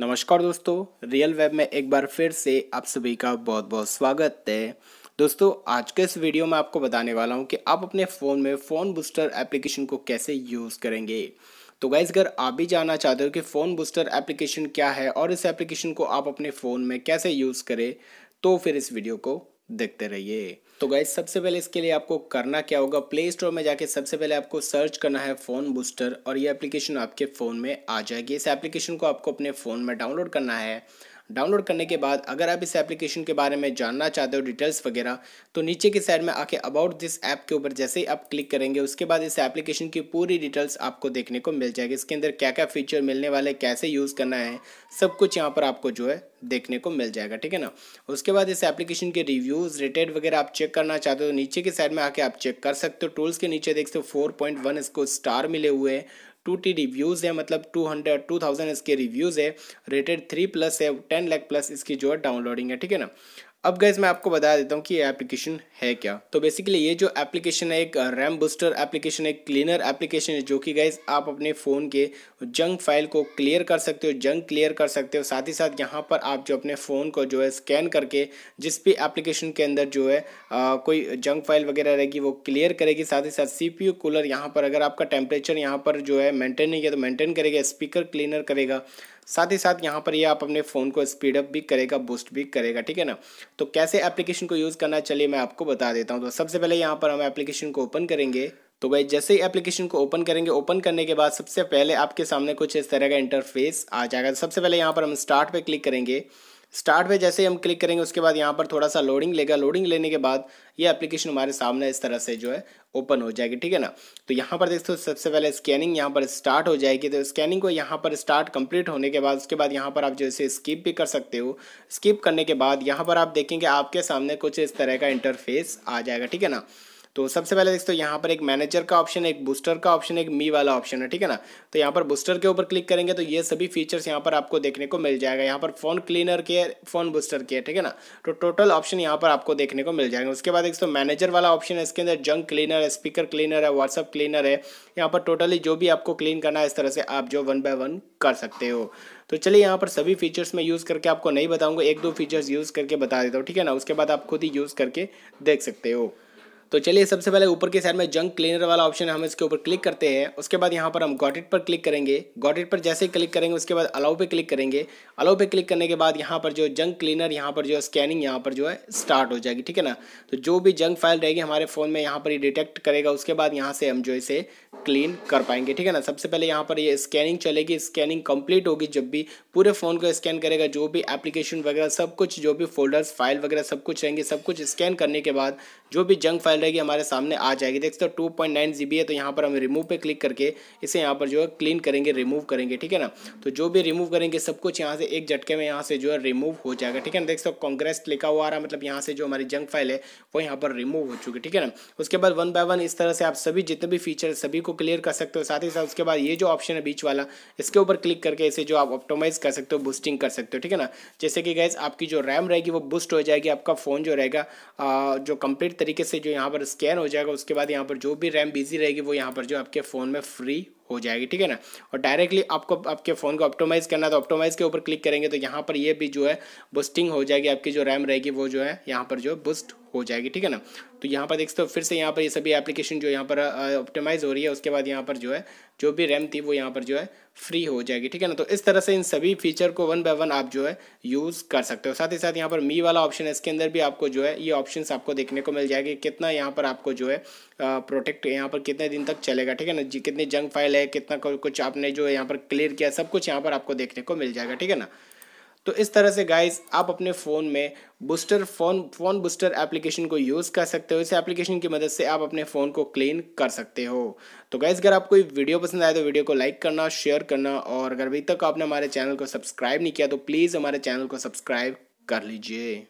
नमस्कार दोस्तों real web में एक बार फिर से आप सभी का बहुत बहुत स्वागत है दोस्तों आज के इस वीडियो में आपको बताने वाला हूं कि आप अपने फ़ोन में फ़ोन बूस्टर एप्लीकेशन को कैसे यूज़ करेंगे तो गाइज अगर आप भी जानना चाहते हो कि फ़ोन बूस्टर एप्लीकेशन क्या है और इस एप्लीकेशन को आप अपने फ़ोन में कैसे यूज़ करें तो फिर इस वीडियो को देखते रहिए तो गाइज सबसे पहले इसके लिए आपको करना क्या होगा प्ले स्टोर में जाके सबसे पहले आपको सर्च करना है फ़ोन बूस्टर और ये एप्लीकेशन आपके फ़ोन में आ जाएगी इस एप्लीकेशन को आपको अपने फ़ोन में डाउनलोड करना है डाउनलोड करने के बाद अगर आप इस एप्लीकेशन के बारे में जानना चाहते हो डिटेल्स वगैरह तो नीचे की साइड में आके अबाउट दिस ऐप के ऊपर जैसे ही आप क्लिक करेंगे उसके बाद इस एप्लीकेशन की पूरी डिटेल्स आपको देखने को मिल जाएगी इसके अंदर क्या क्या फीचर मिलने वाले कैसे यूज़ करना है सब कुछ यहाँ पर आपको जो है देखने को मिल जाएगा ठीक है ना उसके बाद इस एप्लीकेशन के रिव्यूज़ रेटेड वगैरह आप चेक करना चाहते हो तो नीचे की साइड में आके आप चेक कर सकते हो टूल्स के नीचे सकते हो फोर पॉइंट वन इसको स्टार मिले हुए हैं टू टी रिव्यूज़ है मतलब टू हंड्रेड टू थाउजेंड इसके रिव्यूज़ है रेटेड थ्री प्लस है टेन लैख प्लस इसकी जो है डाउनलोडिंग है ठीक है ना अब गैस मैं आपको बता देता हूँ कि ये एप्लीकेशन है क्या तो बेसिकली ये जो एप्लीकेशन है एक रैम बूस्टर एप्लीकेशन एक क्लीनर एप्लीकेशन है जो कि गैस आप अपने फ़ोन के जंक फाइल को क्लियर कर सकते हो जंक क्लियर कर सकते हो साथ ही साथ यहाँ पर आप जो अपने फ़ोन को जो है स्कैन करके जिस भी एप्लीकेशन के अंदर जो है आ, uh, कोई जंक फाइल वगैरह रहेगी वो क्लियर करेगी साथ ही साथ सी पी कूलर यहाँ पर अगर आपका टेम्परेचर यहाँ पर जो है मेनटेन नहीं किया तो मेनटेन करेगा स्पीकर क्लीनर करेगा साथ ही साथ यहाँ पर ये आप अपने फ़ोन को स्पीड अप भी करेगा बूस्ट भी करेगा ठीक है ना तो कैसे एप्लीकेशन को यूज़ करना चलिए मैं आपको बता देता हूँ तो सबसे पहले यहाँ पर हम एप्लीकेशन को ओपन करेंगे तो भाई जैसे ही एप्लीकेशन को ओपन करेंगे ओपन करने के बाद सबसे पहले आपके सामने कुछ इस तरह का इंटरफेस आ जाएगा तो सबसे पहले यहाँ पर हम स्टार्ट पर क्लिक करेंगे स्टार्ट पे जैसे हम क्लिक करेंगे उसके बाद यहाँ पर थोड़ा सा लोडिंग लेगा लोडिंग लेने के बाद ये एप्लीकेशन हमारे सामने इस तरह से जो है ओपन हो जाएगी ठीक है ना तो यहाँ पर देखते हो सबसे पहले स्कैनिंग यहाँ पर स्टार्ट हो जाएगी तो स्कैनिंग को यहाँ पर स्टार्ट कंप्लीट होने के बाद उसके बाद यहाँ पर आप जैसे स्किप भी कर सकते हो स्किप करने के बाद यहाँ पर आप देखेंगे आपके सामने कुछ इस तरह का इंटरफेस आ जाएगा ठीक है ना तो सबसे पहले देखते हो यहाँ पर एक मैनेजर का ऑप्शन एक बूस्टर का ऑप्शन एक मी वाला ऑप्शन है ठीक है ना तो यहाँ पर बूस्टर के ऊपर क्लिक करेंगे तो ये सभी फीचर्स यहाँ पर आपको देखने को मिल जाएगा यहाँ पर फोन क्लीनर के फोन बूस्टर के ठीक है ना तो टोटल ऑप्शन यहाँ पर आपको देखने को मिल जाएगा उसके बाद देखते हो मैनेजर वाला ऑप्शन है इसके अंदर जंक क्लीनर है स्पीकर क्लीनर है व्हाट्सअप क्लीनर है यहाँ पर टोटली जो भी आपको क्लीन करना है इस तरह से आप जो वन बाय वन कर सकते हो तो चलिए यहाँ पर सभी फीचर्स मैं यूज़ करके आपको नहीं बताऊंगा एक दो फीचर्स यूज़ करके बता देता हूँ ठीक है ना उसके बाद आप खुद ही यूज़ करके देख सकते हो तो चलिए सबसे पहले ऊपर की साइड में जंक क्लीनर वाला ऑप्शन हम इसके ऊपर क्लिक करते हैं उसके बाद यहाँ पर हम गॉटेट पर क्लिक करेंगे गॉटेट पर जैसे ही क्लिक करेंगे उसके बाद अलाउ पे क्लिक करेंगे अलाउ पे क्लिक करने के बाद यहाँ पर जो जंक क्लीनर यहाँ पर जो स्कैनिंग यहाँ पर जो है स्टार्ट हो जाएगी ठीक है ना तो जो भी जंक फाइल रहेगी हमारे फ़ोन में यहाँ पर ही डिटेक्ट करेगा उसके बाद यहाँ से हम जो इसे क्लीन कर पाएंगे ठीक है ना सबसे पहले यहाँ पर ये स्कैनिंग चलेगी स्कैनिंग कंप्लीट होगी जब भी पूरे फ़ोन को स्कैन करेगा जो भी एप्लीकेशन वगैरह सब कुछ जो भी फोल्डर्स फाइल वगैरह सब कुछ रहेंगे सब कुछ स्कैन करने के बाद जो भी जंक फाइल रहेगी हमारे सामने आ जाएगी देख सकते two point nine G B है तो यहाँ पर हम रिमूव पे क्लिक करके इसे यहाँ पर जो है क्लीन करेंगे रिमूव करेंगे ठीक है ना तो जो भी रिमूव करेंगे सब कुछ यहाँ से एक झटके में यहाँ से जो है रिमूव हो जाएगा ठीक है ना देख सकते कांग्रेस लिखा हुआ आ रहा मतलब यहाँ से जो हमारी जंक फाइल है वो यहाँ पर रिमूव हो चुकी ठीक है ना उसके बाद वन बाय वन इस तरह से आप सभी जितने भी फीचर सभी को क्लियर कर सकते हो साथ ही साथ उसके बाद ये जो ऑप्शन है बीच वाला इसके ऊपर क्लिक करके इसे जो आप ऑप्टोमाइज कर सकते हो बूस्टिंग कर सकते हो ठीक है ना जैसे कि गैस आपकी जो रैम रहेगी वो बूस्ट हो जाएगी आपका फ़ोन जो रहेगा जो कंप्लीट तरीके से जो यहाँ यहाँ पर स्कैन हो जाएगा उसके बाद यहाँ पर जो भी रैम बिजी रहेगी वो यहाँ पर जो आपके फ़ोन में फ्री हो जाएगी ठीक है ना और डायरेक्टली आपको आपके फ़ोन को ऑप्टोमाइज़ करना तो ऑप्टोमाइज़ के ऊपर क्लिक करेंगे तो यहाँ पर ये भी जो है बूस्टिंग हो जाएगी आपकी जो रैम रहेगी वो जो है यहाँ पर जो है बूस्ट हो जाएगी ठीक है ना तो यहाँ पर देख सकते हो फिर से यहाँ पर ये सभी एप्लीकेशन जो यहाँ पर ऑप्टिमाइज हो रही है उसके बाद यहाँ पर जो है जो भी रैम थी वो यहाँ पर जो है फ्री हो जाएगी ठीक है ना तो इस तरह से इन सभी फीचर को वन बाय वन आप जो है यूज़ कर सकते हो साथ ही साथ यहाँ पर मी वाला ऑप्शन है इसके अंदर भी आपको जो है ये ऑप्शन आपको देखने को मिल जाएगी कितना यहाँ पर आपको जो है प्रोटेक्ट यहाँ पर कितने दिन तक चलेगा ठीक है ना जी कितनी जंग फाइल है कितना कुछ आपने जो यहाँ पर क्लियर किया सब कुछ यहाँ पर आपको देखने को मिल जाएगा ठीक है ना तो इस तरह से गाइस आप अपने फ़ोन में booster phone phone booster application को यूज़ कर सकते हो इस एप्लीकेशन की मदद से आप अपने फ़ोन को क्लीन कर सकते हो तो गाइस अगर आपको वीडियो पसंद आए तो वीडियो को लाइक करना शेयर करना और अगर अभी तक आपने हमारे चैनल को सब्सक्राइब नहीं किया तो प्लीज़ हमारे चैनल को सब्सक्राइब कर लीजिए